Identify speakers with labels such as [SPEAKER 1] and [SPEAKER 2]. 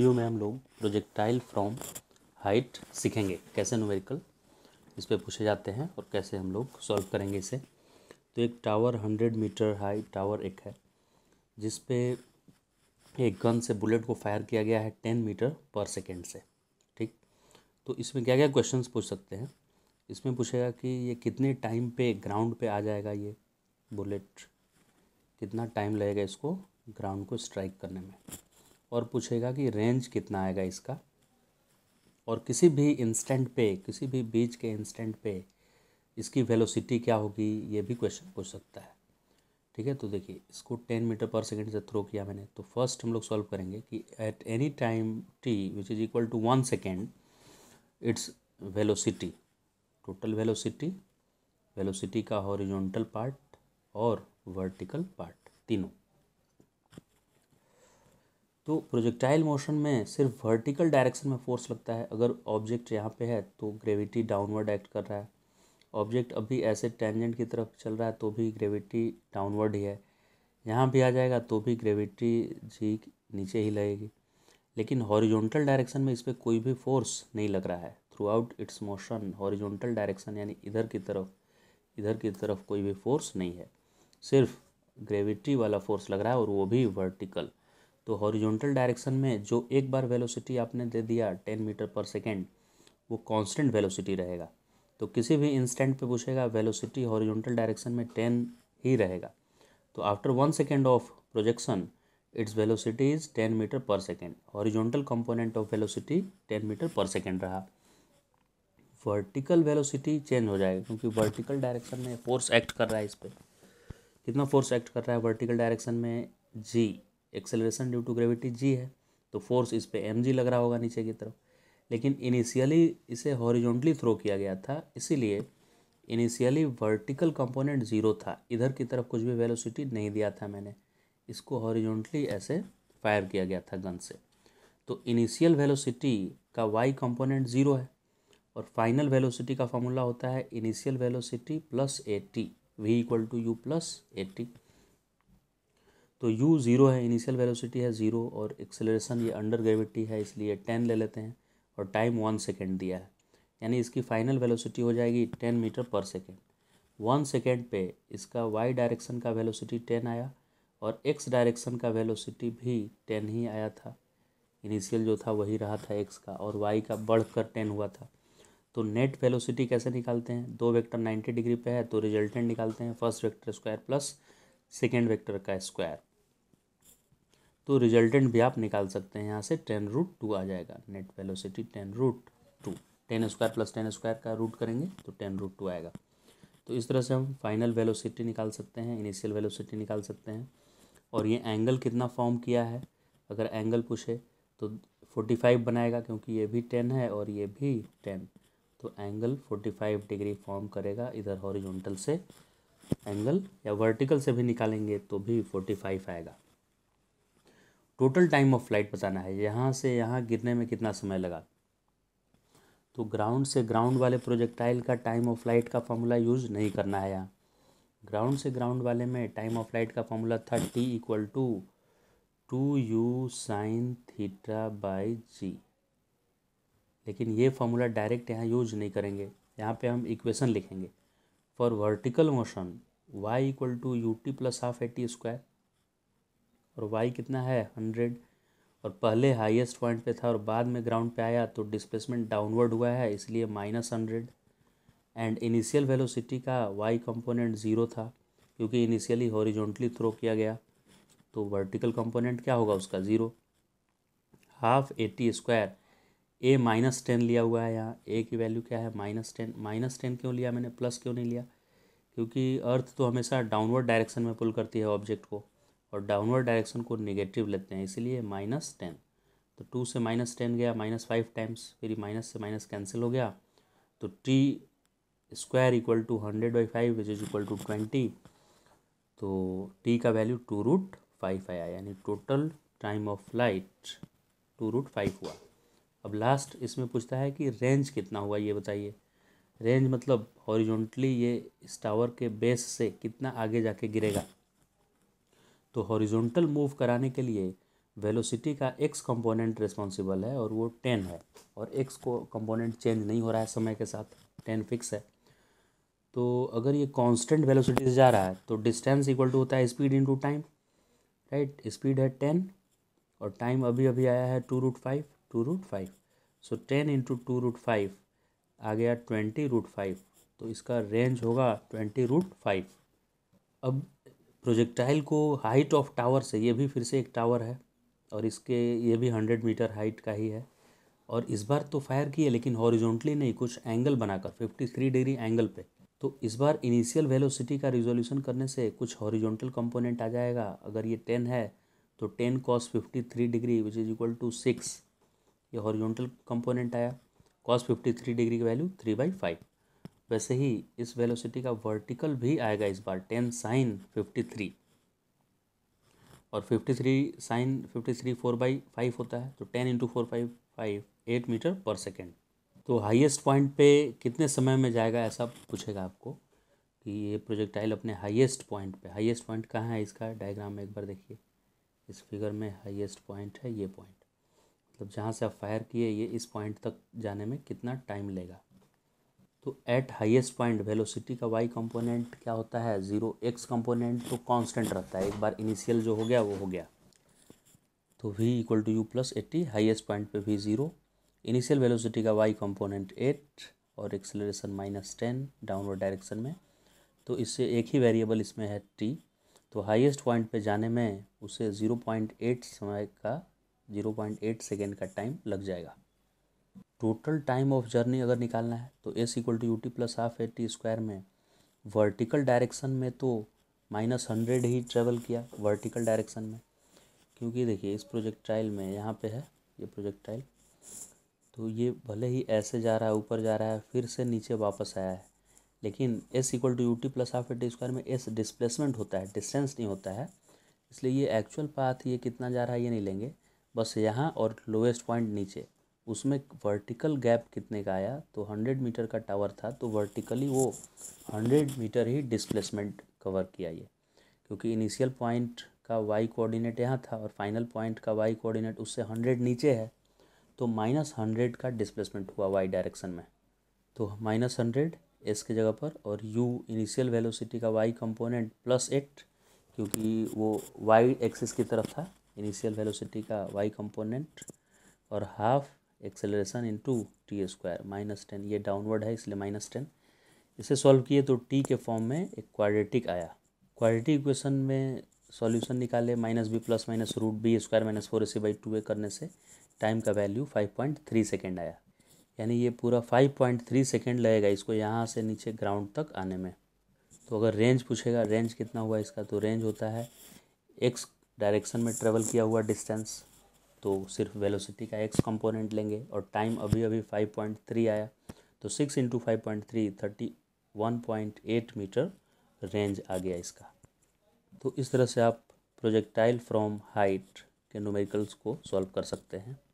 [SPEAKER 1] video में हम लोग प्रोजेक्टाइल फ्रॉम हाइट सीखेंगे कैसे न्यूमेरिकल इस पर पूछे जाते हैं और कैसे हम लोग सॉल्व करेंगे इसे तो एक tower hundred metre high tower एक है जिस पे एक गन से बुलेट को फायर किया गया है टेन मीटर पर सेकेंड से ठीक तो इसमें क्या क्या क्वेश्चंस पूछ सकते हैं इसमें पूछेगा कि ये कितने टाइम पे ग्राउंड पे आ जाएगा ये बुलेट कितना टाइम लगेगा इसको ग्राउंड को स्ट्राइक करने में और पूछेगा कि रेंज कितना आएगा इसका और किसी भी इंस्टेंट पे किसी भी बीच के इंस्टेंट पे इसकी वेलोसिटी क्या होगी ये भी क्वेश्चन पूछ सकता है ठीक है तो देखिए इसको टेन मीटर पर सेकेंड से थ्रो किया मैंने तो फर्स्ट हम लोग सॉल्व करेंगे कि at any time t which is equal to one second its velocity total velocity velocity का हॉरिजॉन्टल पार्ट और वर्टिकल पार्ट तीनों तो प्रोजेक्टाइल मोशन में सिर्फ वर्टिकल डायरेक्शन में फोर्स लगता है अगर ऑब्जेक्ट यहाँ पे है तो ग्रेविटी डाउनवर्ड एक्ट कर रहा है ऑब्जेक्ट अभी ऐसे टेंजेंट की तरफ चल रहा है तो भी ग्रेविटी डाउनवर्ड ही है यहाँ भी आ जाएगा तो भी ग्रेविटी जी नीचे ही लगेगी लेकिन हॉरिजॉन्टल डायरेक्शन में इस पर कोई भी फोर्स नहीं लग रहा है throughout its motion horizontal direction यानी इधर की तरफ इधर की तरफ कोई भी फोर्स नहीं है सिर्फ ग्रेविटी वाला फोर्स लग रहा है और वो भी वर्टिकल तो हॉरिजॉन्टल डायरेक्शन में जो एक बार वेलोसिटी आपने दे दिया टेन मीटर पर सेकेंड वो कांस्टेंट वेलोसिटी रहेगा तो किसी भी इंस्टेंट पे पूछेगा वेलोसिटी हॉरिजॉन्टल डायरेक्शन में टेन ही रहेगा तो after one second of projection its velocity is ten metre per second horizontal component of velocity ten metre per second रहा वर्टिकल वेलोसिटी चेंज हो जाएगा क्योंकि वर्टिकल डायरेक्शन में फोर्स एक्ट कर रहा है इस पर कितना फोर्स एक्ट कर रहा है वर्टिकल डायरेक्शन में g acceleration due to gravity g है तो फोर्स इस पर एम जी लग रहा होगा नीचे की तरफ लेकिन इनिशियली इसे हॉरिजॉन्टली थ्रो किया गया था इसीलिए इनिशियली वर्टिकल कंपोनेंट ज़ीरो था इधर की तरफ कुछ भी वेलोसिटी नहीं दिया था मैंने इसको हॉरिजॉन्टली ऐसे फायर किया गया था गन से तो इनिशियल वेलोसिटी का वाई कंपोनेंट ज़ीरो है और फाइनल वेलोसिटी का फॉर्मूला होता है initial velocity plus a t v equal to u plus a t तो u ज़ीरो है इनिशियल वेलोसिटी है ज़ीरो और एक्सेलरेशन ये अंडर ग्रेविटी है इसलिए टेन ले लेते हैं और टाइम वन सेकेंड दिया है यानी इसकी फाइनल वेलोसिटी हो जाएगी ten metre per second one second पे इसका वाई डायरेक्शन का वेलोसिटी टेन आया और एक्स डायरेक्शन का वेलोसिटी भी टेन ही आया था इनिशियल जो था वही रहा था एक्स का और वाई का बढ़ कर टेन हुआ था तो नेट वेलोसिटी कैसे निकालते हैं दो वेक्टर नाइन्टी डिग्री पे है तो रिजल्टेंट निकालते हैं first vector square plus second vector का स्क्वायर तो रिजल्टेंट भी आप निकाल सकते हैं यहाँ से टेन रूट टू आ जाएगा net velocity ten root two ten square plus ten square का रूट करेंगे तो टेन रूट टू आएगा तो इस तरह से हम फाइनल वेलोसिटी निकाल सकते हैं इनिशियल वेलोसिटी निकाल सकते हैं और ये एंगल कितना फॉर्म किया है अगर एंगल पूछे तो फोर्टी फाइव बनाएगा क्योंकि ये भी टेन है और ये भी टेन तो angle forty five degree form करेगा इधर हॉरिजॉन्टल से एंगल या वर्टिकल से भी निकालेंगे तो भी फोर्टी फाइव आएगा टोटल टाइम ऑफ फ्लाइट बताना है यहाँ से यहाँ गिरने में कितना समय लगा तो ग्राउंड से ग्राउंड वाले प्रोजेक्टाइल का टाइम ऑफ फ्लाइट का फॉर्मूला यूज़ नहीं करना है यहाँ ग्राउंड से ग्राउंड वाले में टाइम ऑफ फ्लाइट का फॉर्मूला था t equal to two u sine theta by g लेकिन ये फॉर्मूला डायरेक्ट यहाँ यूज नहीं करेंगे यहाँ पे हम इक्वेशन लिखेंगे for vertical motion y equal to u t plus half a t square और वाई कितना है हंड्रेड और पहले हाईएस्ट पॉइंट पे था और बाद में ग्राउंड पे आया तो डिस्प्लेसमेंट डाउनवर्ड हुआ है इसलिए minus hundred and initial velocity का वाई कंपोनेंट ज़ीरो था क्योंकि इनिशियली हॉरिजॉन्टली थ्रो किया गया तो वर्टिकल कंपोनेंट क्या होगा उसका zero half a t square a minus ten लिया हुआ है यहाँ ए की वैल्यू क्या है माइनस टेन माइनस टेन क्यों लिया मैंने प्लस क्यों नहीं लिया क्योंकि अर्थ तो हमेशा डाउनवर्ड डायरेक्शन में पुल करती है ऑब्जेक्ट को और डाउनवर्ड डायरेक्शन को निगेटिव लेते हैं इसीलिए माइनस टेन तो टू से माइनस टेन गया माइनस फाइव टाइम्स फिर माइनस से माइनस कैंसिल हो गया तो t square equal to hundred by five which is equal to twenty तो टी का वैल्यू टू रूट फाइव आया यानी total time of light two root five हुआ अब लास्ट इसमें पूछता है कि रेंज कितना हुआ ये बताइए रेंज मतलब हॉरिजॉन्टली ये इस टावर के बेस से कितना आगे जाके गिरेगा तो हॉरिजॉन्टल मूव कराने के लिए वेलोसिटी का एक्स कंपोनेंट रिस्पॉन्सिबल है और वो टेन है और एक्स को कंपोनेंट चेंज नहीं हो रहा है समय के साथ टेन फिक्स है तो अगर ये कांस्टेंट वेलोसिटी से जा रहा है तो डिस्टेंस इक्वल टू होता है speed into time right speed है टेन और टाइम अभी अभी आया है two root five two root five so ten into two root five आ गया ट्वेंटी रूट फाइव तो इसका रेंज होगा ट्वेंटी रूट फाइव अब प्रोजेक्टाइल को हाइट ऑफ टावर से ये भी फिर से एक टावर है और इसके ये भी हंड्रेड मीटर हाइट का ही है और इस बार तो फायर की है लेकिन हॉरिजॉन्टली नहीं कुछ एंगल बनाकर फिफ्टी थ्री डिग्री एंगल पे तो इस बार इनिशियल वेलोसिटी का रिजोल्यूशन करने से कुछ हॉरिजॉन्टल कंपोनेंट आ जाएगा अगर ये टेन है तो ten cos fifty three degree which is equal to six ये हॉरिजॉन्टल कंपोनेंट आया कॉस फिफ्टी थ्री डिग्री की वैल्यू थ्री बाई फाइव वैसे ही इस वेलोसिटी का वर्टिकल भी आएगा इस बार टेन साइन फिफ्टी थ्री और fifty three sine fifty three four by five होता है तो ten into four five five eight meter per second तो हाईएस्ट पॉइंट पे कितने समय में जाएगा ऐसा पूछेगा आपको कि ये प्रोजेक्टाइल अपने हाईएस्ट पॉइंट पे हाईएस्ट पॉइंट कहाँ है इसका डायग्राम में एक बार देखिए इस फिगर में हाईएस्ट पॉइंट है ये पॉइंट मतलब जहाँ से आप फायर किए ये इस पॉइंट तक जाने में कितना टाइम लेगा तो एट हाईएस्ट पॉइंट वेलोसिटी का वाई कंपोनेंट क्या होता है ज़ीरो एक्स कंपोनेंट तो कांस्टेंट रहता है एक बार इनिशियल जो हो गया वो हो गया तो v equal to u plus a t highest point पे वी ज़ीरो इनिशियल वेलोसिटी का वाई कंपोनेंट एट और acceleration minus ten downward direction में तो इससे एक ही वेरिएबल इसमें है टी तो हाईएस्ट पॉइंट पे जाने में उसे ज़ीरो पॉइंट एट समय का ज़ीरो पॉइंट एट सेकेंड का टाइम लग जाएगा टोटल टाइम ऑफ जर्नी अगर निकालना है तो s equal to u t plus half a t square में वर्टिकल डायरेक्शन में तो माइनस हंड्रेड ही ट्रेवल किया वर्टिकल डायरेक्शन में क्योंकि देखिए इस प्रोजेक्टाइल में यहाँ पे है ये प्रोजेक्टाइल तो ये भले ही ऐसे जा रहा है ऊपर जा रहा है फिर से नीचे वापस आया है लेकिन s equal to u t plus half a t square में एस डिस्प्लेसमेंट होता है डिस्टेंस नहीं होता है इसलिए ये एक्चुअल पाथ ये कितना जा रहा है ये नहीं लेंगे बस यहाँ और लोएस्ट पॉइंट नीचे उसमें वर्टिकल गैप कितने का आया तो हंड्रेड मीटर का टावर था तो वर्टिकली वो हंड्रेड मीटर ही डिस्प्लेसमेंट कवर किया ये क्योंकि इनिशियल पॉइंट का वाई कोऑर्डिनेट यहाँ था और फाइनल पॉइंट का वाई कोऑर्डिनेट उससे हंड्रेड नीचे है तो माइनस हंड्रेड का डिस्प्लेसमेंट हुआ वाई डायरेक्शन में तो माइनस हंड्रेड एस के जगह पर और यू इनिशियल वेलोसिटी का वाई कंपोनेंट प्लस एट क्योंकि वो वाई एक्सिस की तरफ था इनिशियल वेलोसिटी का वाई कंपोनेंट और half acceleration in to t square minus ten ये डाउनवर्ड है इसलिए माइनस टेन इसे सॉल्व किए तो टी के फॉर्म में एक क्वाड्रेटिक आया क्वाड्रेटिक इक्वेशन में सॉल्यूशन निकाले minus b plus minus root b square minus four a c by two a करने से टाइम का value five point three second आया यानी ये पूरा फाइव पॉइंट थ्री सेकेंड लगेगा इसको यहाँ से नीचे ग्राउंड तक आने में तो अगर रेंज पूछेगा रेंज कितना हुआ इसका तो रेंज होता है एक्स डायरेक्शन में ट्रेवल किया हुआ डिस्टेंस तो सिर्फ वेलोसिटी का एक्स कंपोनेंट लेंगे और टाइम अभी अभी फाइव पॉइंट थ्री आया तो six into five point three thirty one point eight meter range आ गया इसका तो इस तरह से आप प्रोजेक्टाइल फ्रॉम हाइट के नोमेरिकल्स को सॉल्व कर सकते हैं